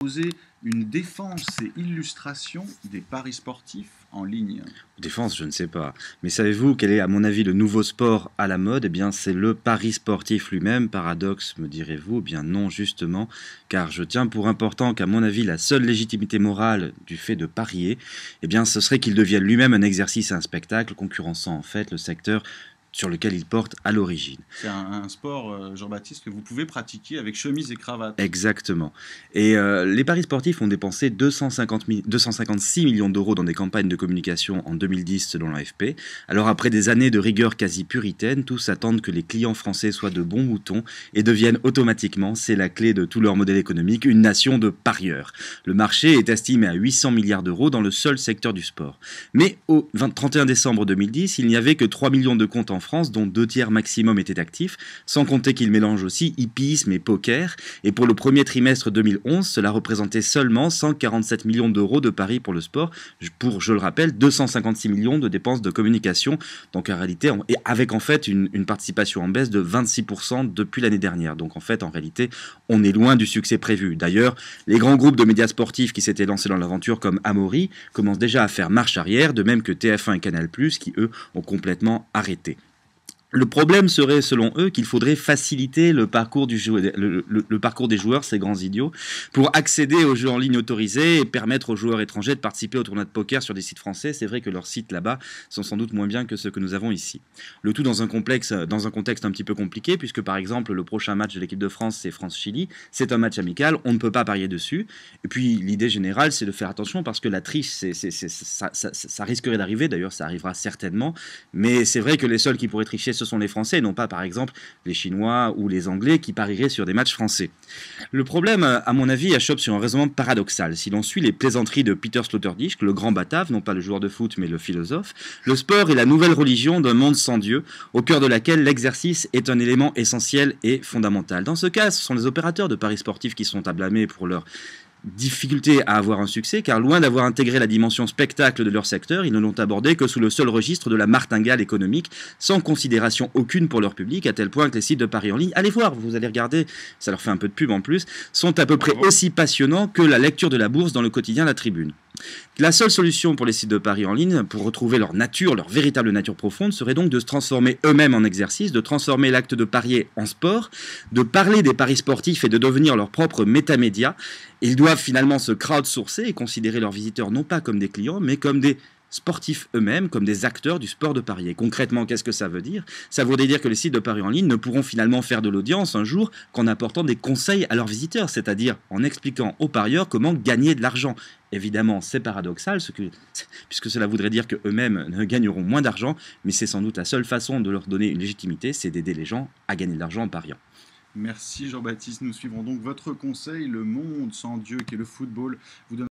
poser une défense et illustration des paris sportifs en ligne Défense, je ne sais pas. Mais savez-vous quel est, à mon avis, le nouveau sport à la mode Eh bien, c'est le pari sportif lui-même. Paradoxe, me direz-vous Eh bien, non, justement, car je tiens pour important qu'à mon avis, la seule légitimité morale du fait de parier, eh bien, ce serait qu'il devienne lui-même un exercice, un spectacle, concurrençant en fait le secteur sur lequel il porte à l'origine. C'est un, sport, euh, Jean-Baptiste, que vous pouvez pratiquer avec chemise et cravate. Exactement. Et euh, les paris sportifs ont dépensé 256 millions d'euros dans des campagnes de communication en 2010 selon l'AFP. Alors après des années de rigueur quasi puritaine, tous attendent que les clients français soient de bons moutons et deviennent automatiquement, c'est la clé de tout leur modèle économique, une nation de parieurs. Le marché est estimé à 800 milliards d'euros dans le seul secteur du sport. Mais au 31 décembre 2010, il n'y avait que 3 millions de comptes en France, dont deux tiers maximum étaient actifs, sans compter qu'ils mélange aussi hippisme et poker, et pour le premier trimestre 2011, cela représentait seulement 147 millions d'euros de paris pour le sport, pour, je le rappelle, 256 millions de dépenses de communication, donc en réalité, et avec en fait une, une participation en baisse de 26% depuis l'année dernière. Donc en fait, en réalité, on est loin du succès prévu. D'ailleurs, les grands groupes de médias sportifs qui s'étaient lancés dans l'aventure comme Amaury commencent déjà à faire marche arrière, de même que TF1 et Canal+, qui eux ont complètement arrêté. Le problème serait, selon eux, qu'il faudrait faciliter le parcours, du parcours, des joueurs, ces grands idiots, pour accéder aux jeux en ligne autorisés et permettre aux joueurs étrangers de participer aux tournois de poker sur des sites français. C'est vrai que leurs sites là-bas sont sans doute moins bien que ceux que nous avons ici. Le tout dans un, complexe, dans un contexte un petit peu compliqué, puisque par exemple, le prochain match de l'équipe de France, c'est France-Chili. C'est un match amical, on ne peut pas parier dessus. Et puis, l'idée générale, c'est de faire attention parce que la triche, ça, ça risquerait d'arriver. D'ailleurs, ça arrivera certainement. Mais c'est vrai que les seuls qui pourraient tricher ce sont les Français, non pas par exemple les Chinois ou les Anglais qui parieraient sur des matchs français. Le problème, à mon avis, achoppe sur un raisonnement paradoxal. Si l'on suit les plaisanteries de Peter Sloterdijk, le grand batave, non pas le joueur de foot mais le philosophe, le sport est la nouvelle religion d'un monde sans Dieu, au cœur de laquelle l'exercice est un élément essentiel et fondamental. Dans ce cas, ce sont les opérateurs de paris sportifs qui sont à blâmer pour leur difficulté à avoir un succès, car loin d'avoir intégré la dimension spectacle de leur secteur, ils ne l'ont abordé que sous le seul registre de la martingale économique, sans considération aucune pour leur public, à tel point que les sites de Paris en ligne, allez voir, vous allez regarder, ça leur fait un peu de pub en plus, sont à peu près aussi passionnants que la lecture de la bourse dans le quotidien La Tribune. La seule solution pour les sites de paris en ligne, pour retrouver leur nature, leur véritable nature profonde, serait donc de se transformer eux-mêmes en exercice, de transformer l'acte de parier en sport, de parler des paris sportifs et de devenir leur propre métamédia. Ils doivent finalement se crowdsourcer et considérer leurs visiteurs non pas comme des clients, mais comme des sportifs eux-mêmes comme des acteurs du sport de Paris. concrètement, qu'est-ce que ça veut dire Ça voudrait dire que les sites de Paris en ligne ne pourront finalement faire de l'audience un jour qu'en apportant des conseils à leurs visiteurs, c'est-à-dire en expliquant aux parieurs comment gagner de l'argent. Évidemment, c'est paradoxal, puisque cela voudrait dire qu'eux-mêmes ne gagneront moins d'argent, mais c'est sans doute la seule façon de leur donner une légitimité, c'est d'aider les gens à gagner de l'argent en pariant. Merci Jean-Baptiste, nous suivrons donc votre conseil, le monde sans Dieu qui est le football. Vous